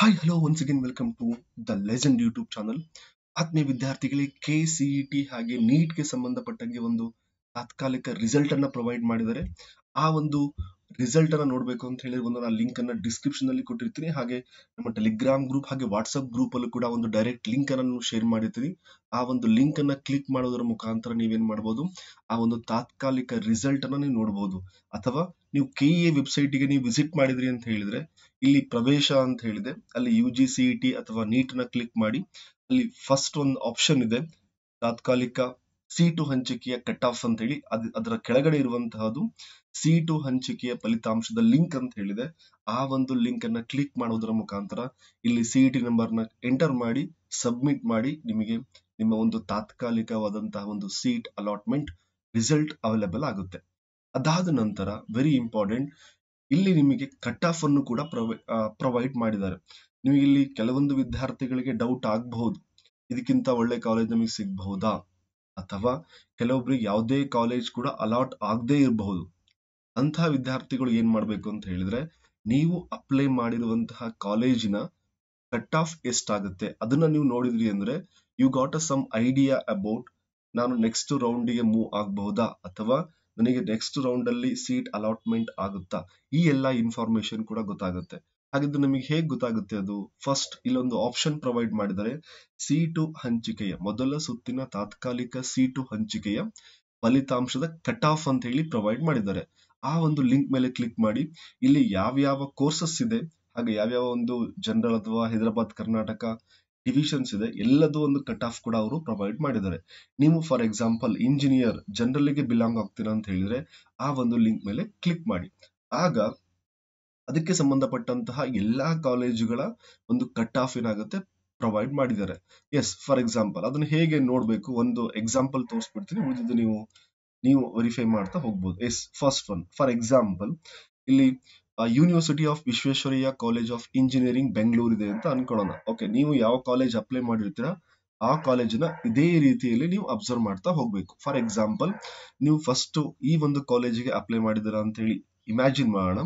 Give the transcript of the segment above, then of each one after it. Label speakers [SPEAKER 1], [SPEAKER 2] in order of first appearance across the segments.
[SPEAKER 1] hi hello once again welcome to the legend YouTube channel ಆತ್ಮೀಯ ವಿದ್ಯಾರ್ಥಿಗಳಿಗೆ K C E e T ಹಾಗೆ ನೀಟ್ಗೆ ಸಂಬಂಧಪಟ್ಟಂಗೆ ಒಂದು ತಾತ್ಕಾಲಿಕ ರಿಸಲ್ಟ್ ಅನ್ನ ಪ್ರೊವೈಡ್ ಮಾಡಿದರೆ ಆ ಒಂದು ರಿಸಲ್ಟ್ ಅನ್ನ ನೋಡಬೇಕು ಅಂತ ಹೇಳಿ ಒಂದು ನಾನು ಲಿಂಕ್ ಅನ್ನ ಡಿಸ್ಕ್ರಿಪ್ಷನ್ ಅಲ್ಲಿ ಕೊಟ್ಟಿರ್ತೀನಿ ಹಾಗೆ ನಮ್ಮ ಟೆಲಿಗ್ರಾಮ್ ಗ್ರೂಪ್ ಹಾಗೆ ವಾಟ್ಸ್ಆಪ್ ಗ್ರೂಪ್ ಅಲ್ಲೂ ಕೂಡ ಒಂದು ಡೈರೆಕ್ಟ್ ಲಿಂಕ್ ಅನ್ನು ಶೇರ್ ಮಾಡಿರ್ತೀನಿ ಆ ಒಂದು ಲಿಂಕ್ ಅನ್ನ ಕ್ಲಿಕ್ ಮಾಡೋದ್ರ ಮುಖಾಂತರ ನೀವೇನ್ ಮಾಡಬಹುದು ಆ ಒಂದು ತಾತ್ಕಾಲಿಕ ರಿಸಲ್ಟ್ ಅನ್ನ ನೀವು ನೋಡಬಹುದು ಅಥವಾ ನೀವು ಕೆ ಎ ವೆಬ್ಸೈಟ್ ಗೆ ನೀವು ವಿಸಿಟ್ ಮಾಡಿದ್ರಿ ಅಂತ ಹೇಳಿದ್ರೆ ಇಲ್ಲಿ ಪ್ರವೇಶ ಅಂತ ಹೇಳಿದೆ ಅಲ್ಲಿ U G C E T ಅಥವಾ ನೀಟ್ ನ ಕ್ಲಿಕ್ ಮಾಡಿ ಅಲ್ಲಿ ಫಸ್ಟ್ ಒಂದು ಆಪ್ಷನ್ ಇದೆ ತಾತ್ಕಾಲಿಕ ಸೀಟು ಹಂಚಿಕೆಯ ಕಟ್ ಆಫ್ ಅಂತ ಹೇಳಿ ಅದರ ಕೆಳಗಡೆ ಇರುವಂತಹದ್ದು ಸೀಟು ಹಂಚಿಕೆಯ ಫಲಿತಾಂಶದ ಲಿಂಕ್ ಅಂತ ಹೇಳಿದೆ ಆ ಒಂದು ಲಿಂಕ್ ಅನ್ನ ಕ್ಲಿಕ್ ಮಾಡೋದರ ಮುಖಾಂತರ ಇಲ್ಲಿ ಸಿಇಟಿ ನಂಬರ್ ನ ಎಂಟರ್ ಮಾಡಿ ಸಬ್ಮಿಟ್ ಮಾಡಿ ನಿಮಗೆ ನಿಮ್ಮ ಒಂದು ತಾತ್ಕಾಲಿಕವಾದಂತಹ ಒಂದು ಸೀಟ್ ಅಲಾಟ್ಮೆಂಟ್ ರಿಸಲ್ಟ್ ಅವೈಲೇಬಲ್ ಆಗುತ್ತೆ ಅದಾದ ನಂತರ ವೆರಿ ಇಂಪಾರ್ಟೆಂಟ್ ಇಲ್ಲಿ ನಿಮಗೆ ಕಟ್ ಆಫ್ ಅನ್ನು ಕೂಡ ಪ್ರೊವೈಡ್ ಮಾಡಿದ್ದಾರೆ ನೀವು ಇಲ್ಲಿ ಕೆಲವೊಂದು ವಿದ್ಯಾರ್ಥಿಗಳಿಗೆ ಡೌಟ್ ಆಗಬಹುದು ಇದಕ್ಕಿಂತ ಒಳ್ಳೆ ಕಾಲೇಜ್ ನಮಗೆ ಸಿಗಬಹುದಾ ಅಥವಾ ಕೆಲವೊಬ್ರಿಗೆ ಯಾವುದೇ ಕಾಲೇಜ್ ಕೂಡ ಅಲಾಟ್ ಆಗದೇ ಇರಬಹುದು ಅಂತಹ ವಿದ್ಯಾರ್ಥಿಗಳು ಏನ್ ಮಾಡಬೇಕು ಅಂತ ಹೇಳಿದ್ರೆ ನೀವು ಅಪ್ಲೈ ಮಾಡಿರುವಂತಹ ಕಾಲೇಜಿನ ಕಟ್ ಆಫ್ ಎಷ್ಟಾಗುತ್ತೆ ಅದನ್ನ ನೀವು ನೋಡಿದ್ರಿ ಅಂದ್ರೆ you got a some idea about ನಾನು ನೆಕ್ಸ್ಟ್ ರೌಂಡಿಗೆ ಮೂವ್ ಆಗಬಹುದಾ ಅಥವಾ ನನಗೆ ನೆಕ್ಸ್ಟ್ ರೌಂಡಲ್ಲಿ ಸೀಟ್ ಅಲಾಟ್ಮೆಂಟ್ ಆಗುತ್ತಾ ಈ ಎಲ್ಲ ಇನ್ಫಾರ್ಮೇಶನ್ ಕೂಡ ಗೊತ್ತಾಗುತ್ತೆ ಹಾಗಿದ್ರೆ ನಿಮಗೆ ಹೇಗೆ ಗೊತ್ತಾಗುತ್ತೆ ಅದು ಫಸ್ಟ್ ಇಲ್ಲೊಂದು ಆಪ್ಷನ್ ಪ್ರೊವೈಡ್ ಮಾಡಿದರೆ ಸೀಟು ಹಂಚಿಕೆಯ ಮೊದಲ ಸುತ್ತಿನ ತಾತ್ಕಾಲಿಕ ಸೀಟು ಹಂಚಿಕೆಯ ಫಲಿತಾಂಶದ ಕಟ್ ಆಫ್ ಅಂತ ಹೇಳಿ ಪ್ರೊವೈಡ್ ಮಾಡಿದ್ದಾರೆ ಆ ಒಂದು ಲಿಂಕ್ ಮೇಲೆ ಕ್ಲಿಕ್ ಮಾಡಿ ಇಲ್ಲಿ ಯಾವ್ಯಾವ ಕೋರ್ಸಸ್ ಇದೆ ಹಾಗೆ ಯಾವ್ಯಾವ ಒಂದು ಜನರಲ್ ಅಥವಾ ಹೈದರಾಬಾದ್ ಕರ್ನಾಟಕ ಡಿವಿಷನ್ಸ್ ಇದೆ ಎಲ್ಲದೂ ಒಂದು ಕಟ್ ಆಫ್ ಕೂಡ ಅವರು ಪ್ರೊವೈಡ್ ಮಾಡಿದ್ದಾರೆ ನೀವು ಫಾರ್ ಎಕ್ಸಾಂಪಲ್ ಇಂಜಿನಿಯರ್ ಜನರಲ್ಗೆ ಬಿಲಾಂಗ್ ಆಗ್ತೀರಾ ಅಂತ ಹೇಳಿದ್ರೆ ಆ ಒಂದು ಲಿಂಕ್ ಮೇಲೆ ಕ್ಲಿಕ್ ಮಾಡಿ ಆಗ ಅದಕ್ಕೆ ಸಂಬಂಧಪಟ್ಟಂತಹ ಎಲ್ಲಾ ಕಾಲೇಜುಗಳ ಒಂದು ಕಟ್ ಆಫ್ ಏನಾಗುತ್ತೆ ಪ್ರೊವೈಡ್ ಮಾಡಿದ್ದಾರೆ ಎಸ್ ಫಾರ್ ಎಕ್ಸಾಂಪಲ್ ಅದನ್ನ ಹೇಗೆ ನೋಡ್ಬೇಕು ಒಂದು ಎಕ್ಸಾಂಪಲ್ ತೋರಿಸ್ಬಿಡ್ತೀನಿ ಉಳಿದಿದ್ದು ನೀವು ನೀವು ವೆರಿಫೈ ಮಾಡ್ತಾ ಹೋಗ್ಬೋದು as first one for example ಇಲ್ಲಿ university of Visvesvaraya college of engineering Bengaluru ಇದೆ ಅಂತ ಅನ್ಕೊಳ್ಳೋಣ ಓಕೆ ನೀವು ಯಾವ ಕಾಲೇಜ್ ಅಪ್ಲೈ ಮಾಡಿರ್ತೀರಾ ಆ ಕಾಲೇಜಿನ ಇದೇ ರೀತಿಯಲ್ಲಿ ನೀವು ಅಬ್ಸರ್ವ್ ಮಾಡ್ತಾ ಹೋಗ್ಬೇಕು ಫಾರ್ ಎಕ್ಸಾಂಪಲ್ ನೀವು ಫಸ್ಟ್ ಈ ಒಂದು ಕಾಲೇಜಿಗೆ ಅಪ್ಲೈ ಮಾಡಿದಿರ ಅಂತ ಹೇಳಿ ಇಮ್ಯಾಜಿನ್ ಮಾಡೋಣ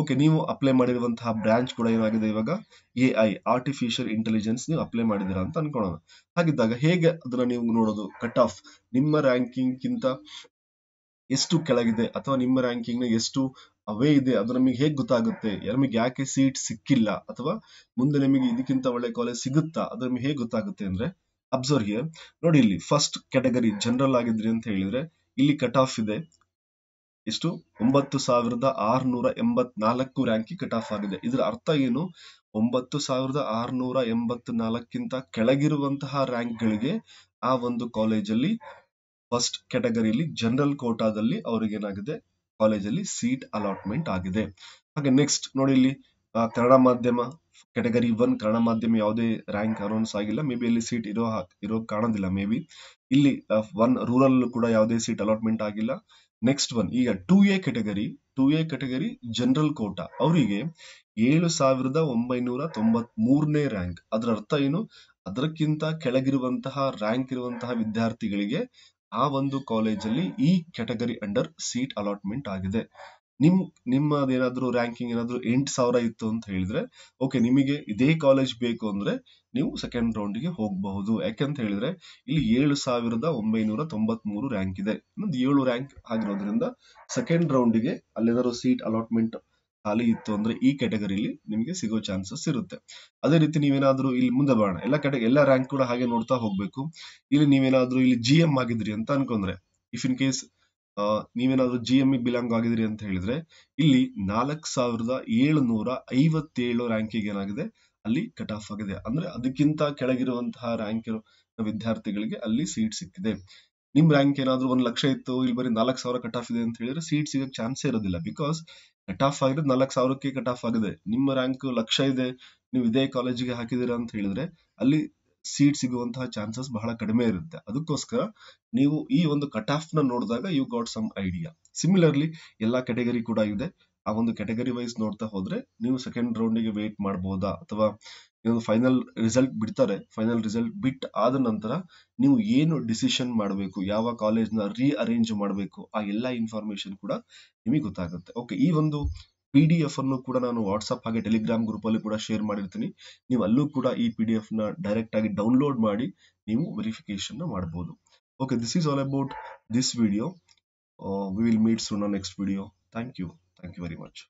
[SPEAKER 1] ಓಕೆ ನೀವು ಅಪ್ಲೈ ಮಾಡಿರುವಂತಹ ಬ್ರಾಂಚ್ ಕೂಡ ಏನಾಗಿದೆ ಇವಾಗ ಎ ಐ ಆರ್ಟಿಫಿಷಿಯಲ್ ಇಂಟೆಲಿಜೆನ್ಸ್ ನೀವು ಅಪ್ಲೈ ಮಾಡಿದ್ದೀರಾ ಅಂತ ಅನ್ಕೊಳ್ಳೋಣ ಹಾಗಿದ್ದಾಗ ಹೇಗೆ ಅದನ್ನ ನೀವು ನೋಡೋದು ಕಟ್ ಆಫ್ ನಿಮ್ಮ ಗಿಂತ ಎಷ್ಟು ಕೆಳಗಿದೆ ಅಥವಾ ನಿಮ್ಮ ರ್ಯಾಂಕಿಂಗ್ನ ಎಷ್ಟು ಅವೇ ಇದೆ ಅದು ನಮಗೆ ಹೇಗೆ ಗೊತ್ತಾಗುತ್ತೆ ನಮಗೆ ಯಾಕೆ ಸೀಟ್ ಸಿಕ್ಕಿಲ್ಲ ಅಥವಾ ಮುಂದೆ ನಿಮಗೆ ಇದಕ್ಕಿಂತ ಒಳ್ಳೆ ಕಾಲೇಜ್ ಸಿಗುತ್ತಾ ಅದು ನಮಗೆ ಹೇಗೆ ಗೊತ್ತಾಗುತ್ತೆ ಅಂದ್ರೆ ಅಬ್ಸರ್ವ್ ಹಿಯರ್ ನೋಡಿ ಇಲ್ಲಿ ಫಸ್ಟ್ ಕ್ಯಾಟಗರಿ ಜನರಲ್ ಆಗಿದ್ರಿ ಅಂತ ಹೇಳಿದ್ರೆ ಇಲ್ಲಿ ಕಟ್ ಆಫ್ ಇದೆ ಎಷ್ಟು ಒಂಬತ್ತು ಸಾವಿರದ ಆರುನೂರ ಎಂಬತ್ನಾಲ್ಕು ರ್ಯಾಂಕಿ ಕಟ್ ಆಫ್ ಆಗಿದೆ ಇದರ ಅರ್ಥ ಏನು ಒಂಬತ್ತು ಸಾವಿರದ ಆರುನೂರ ಎಂಬತ್ನಾಲ್ಕಿಂತ ಕೆಳಗಿರುವಂತಹ ಗಳಿಗೆ ಆ ಒಂದು ಕಾಲೇಜಲ್ಲಿ ಫಸ್ಟ್ ಕ್ಯಾಟಗರಿಲಿ ಜನರಲ್ ಕೋಟಾದಲ್ಲಿ ಏನಾಗಿದೆ ಕಾಲೇಜಲ್ಲಿ ಸೀಟ್ ಅಲಾಟ್ಮೆಂಟ್ ಆಗಿದೆ ಹಾಗೆ ನೆಕ್ಸ್ಟ್ ನೋಡಿ ಇಲ್ಲಿ ಕನ್ನಡ ಮಾಧ್ಯಮ ಕ್ಯಾಟಗರಿ ಒನ್ ಕನ್ನಡ ಮಾಧ್ಯಮ ಯಾವುದೇ ರ್ಯಾಂಕ್ ಅನೌನ್ಸ್ ಆಗಿಲ್ಲ ಮೇ ಬಿ ಇಲ್ಲಿ ಸೀಟ್ ಇರೋ ಇರೋ ಕಾಣೋದಿಲ್ಲ ಮೇ ಬಿ ಇಲ್ಲಿ ಒನ್ ರೂರಲ್ ಕೂಡ ಯಾವುದೇ ಸೀಟ್ ಅಲಾಟ್ಮೆಂಟ್ ಆಗಿಲ್ಲ ನೆಕ್ಸ್ಟ್ ಒನ್ ಈಗ two A category two A category general quota ಅವರಿಗೆ ಏಳು ಸಾವಿರದ ಒಂಬೈನೂರ ತೊಂಬತ್ ಮೂರನೇ ರ್ಯಾಂಕ್ ಅದರ ಅರ್ಥ ಏನು ಅದಕ್ಕಿಂತ ಕೆಳಗಿರುವಂತಹ ರ್ಯಾಂಕ್ ಇರುವಂತಹ ವಿದ್ಯಾರ್ಥಿಗಳಿಗೆ ಆ ಒಂದು ಕಾಲೇಜಲ್ಲಿ ಈ ಕೆಟಗರಿ ಅಂಡರ್ ಸೀಟ್ ಅಲಾಟ್ಮೆಂಟ್ ಆಗಿದೆ ನಿಮ್ ನಿಮ್ಮದೇನಾದ್ರು ರ್ಯಾಂಕಿಂಗ್ ಏನಾದ್ರು ಎಂಟು ಸಾವಿರ ಇತ್ತು ಅಂತ ಹೇಳಿದ್ರೆ ಓಕೆ ನಿಮಗೆ ಇದೇ ಕಾಲೇಜ್ ಬೇಕು ಅಂದ್ರೆ ನೀವು ಸೆಕೆಂಡ್ ಗೆ ಹೋಗಬಹುದು ಯಾಕೆಂತ ಹೇಳಿದ್ರೆ ಇಲ್ಲಿ ಏಳು ಸಾವಿರದ ಒಂಬೈನೂರ ಮೂರು ರ್ಯಾಂಕ್ ಇದೆ ಏಳು ರ್ಯಾಂಕ್ ಆಗಿರೋದ್ರಿಂದ ಸೆಕೆಂಡ್ ರೌಂಡ್ಗೆ ಅಲ್ಲೇನಾದ್ರು ಸೀಟ್ ಅಲಾಟ್ಮೆಂಟ್ ಖಾಲಿ ಇತ್ತು ಅಂದ್ರೆ ಈ ಕ್ಯಾಟಗರಿಲಿ ನಿಮಗೆ ಸಿಗೋ ಚಾನ್ಸಸ್ ಇರುತ್ತೆ ಅದೇ ರೀತಿ ನೀವೇನಾದ್ರೂ ಇಲ್ಲಿ ಮುಂದೆ ಬರೋಣ ಎಲ್ಲ ಕಡೆ ಎಲ್ಲ ರ್ಯಾಂಕ್ ಕೂಡ ಹಾಗೆ ನೋಡ್ತಾ ಹೋಗ್ಬೇಕು ಇಲ್ಲಿ ನೀವೇನಾದ್ರೂ ಇಲ್ಲಿ ಜಿ ಎಂ ಆಗಿದ್ರಿ ಅಂತ ಅನ್ಕೊಂಡ್ರೆ ಇಫ್ ಇನ್ ಕೇಸ್ ನೀವೇನಾದರೂ G M E e belong ಆಗಿದ್ರಿ ಅಂತ ಹೇಳಿದ್ರೆ ಇಲ್ಲಿ ನಾಲ್ಕು ಸಾವಿರದ ಏಳುನೂರ ಐವತ್ತೇಳು ರ್ಯಾಂಕಿಗೆ ಏನಾಗಿದೆ ಅಲ್ಲಿ ಕಟ್ ಆಫ್ ಆಗಿದೆ ಅಂದ್ರೆ ಅದಕ್ಕಿಂತ ಕೆಳಗಿರುವಂತಹ ರ್ಯಾಂಕ್ ಇರೋ ವಿದ್ಯಾರ್ಥಿಗಳಿಗೆ ಅಲ್ಲಿ ಸೀಟ್ ಸಿಕ್ಕಿದೆ ನಿಮ್ ರ್ಯಾಂಕ್ ಏನಾದ್ರು ಒಂದ್ ಲಕ್ಷ ಇತ್ತು ಇಲ್ಲಿ ಬರೀ ನಾಲ್ಕ್ ಸಾವಿರ ಕಟ್ ಆಫ್ ಇದೆ ಅಂತ ಹೇಳಿದ್ರೆ ಸೀಟ್ ಸಿಗೋ ಚಾನ್ಸ್ ಇರೋದಿಲ್ಲ ಬಿಕಾಸ್ ಕಟ್ ಆಫ್ ಆಗಿದ್ರೆ ನಾಲ್ಕು ಸಾವಿರಕ್ಕೆ ಕಟ್ ಆಫ್ ಆಗಿದೆ ನಿಮ್ಮ ರ್ಯಾಂಕ್ ಲಕ್ಷ ಇದೆ ನೀವು ಇದೇ ಕಾಲೇಜಿಗೆ ಹಾಕಿದೀರಾ ಅಂತ ಹೇಳಿದ್ರೆ ಅಲ್ಲಿ ಸೀಟ್ ಸಿಗುವಂತಹ ಚಾನ್ಸಸ್ ಬಹಳ ಕಡಿಮೆ ಇರುತ್ತೆ ಅದಕ್ಕೋಸ್ಕರ ನೀವು ಈ ಒಂದು ಕಟ್ ಆಫ್ ನ ನೋಡಿದಾಗ you got some idea similarly ಎಲ್ಲಾ ಕೆಟಗರಿ ಕೂಡ ಇದೆ ಆ ಒಂದು ಕೆಟಗರಿ ವೈಸ್ ನೋಡ್ತಾ ಹೋದ್ರೆ ನೀವು ಸೆಕೆಂಡ್ ರೌಂಡಿಗೆ ವೇಟ್ ಮಾಡಬಹುದಾ ಅಥವಾ ಫೈನಲ್ ರಿಸಲ್ಟ್ ಬಿಡ್ತಾರೆ ಫೈನಲ್ ರಿಸಲ್ಟ್ ಬಿಟ್ ಆದ ನಂತರ ನೀವು ಏನು ಡಿಸಿಷನ್ ಮಾಡಬೇಕು ಯಾವ ಕಾಲೇಜ್ ರೀ ಅರೇಂಜ್ ಮಾಡಬೇಕು ಆ ಎಲ್ಲಾ ಇನ್ಫಾರ್ಮೇಶನ್ ಕೂಡ ನಿಮಗೆ ಗೊತ್ತಾಗುತ್ತೆ ಓಕೆ ಈ ಒಂದು ಪಿ ಡಿ ಎಫ್ ಅನ್ನು ಕೂಡ ನಾನು ವಾಟ್ಸಪ್ ಹಾಗೆ ಟೆಲಿಗ್ರಾಮ್ ಗ್ರೂಪ್ ಅಲ್ಲಿ ಕೂಡ ಶೇರ್ ಮಾಡಿರ್ತೀನಿ ನೀವು ಅಲ್ಲೂ ಕೂಡ ಈ ಪಿ ಡಿ ಡೈರೆಕ್ಟ್ ಆಗಿ ಡೌನ್ಲೋಡ್ ಮಾಡಿ ನೀವು ವೆರಿಫಿಕೇಶನ್ ಮಾಡಬಹುದು okay this is all about this video we will meet soon next video thank you thank you very much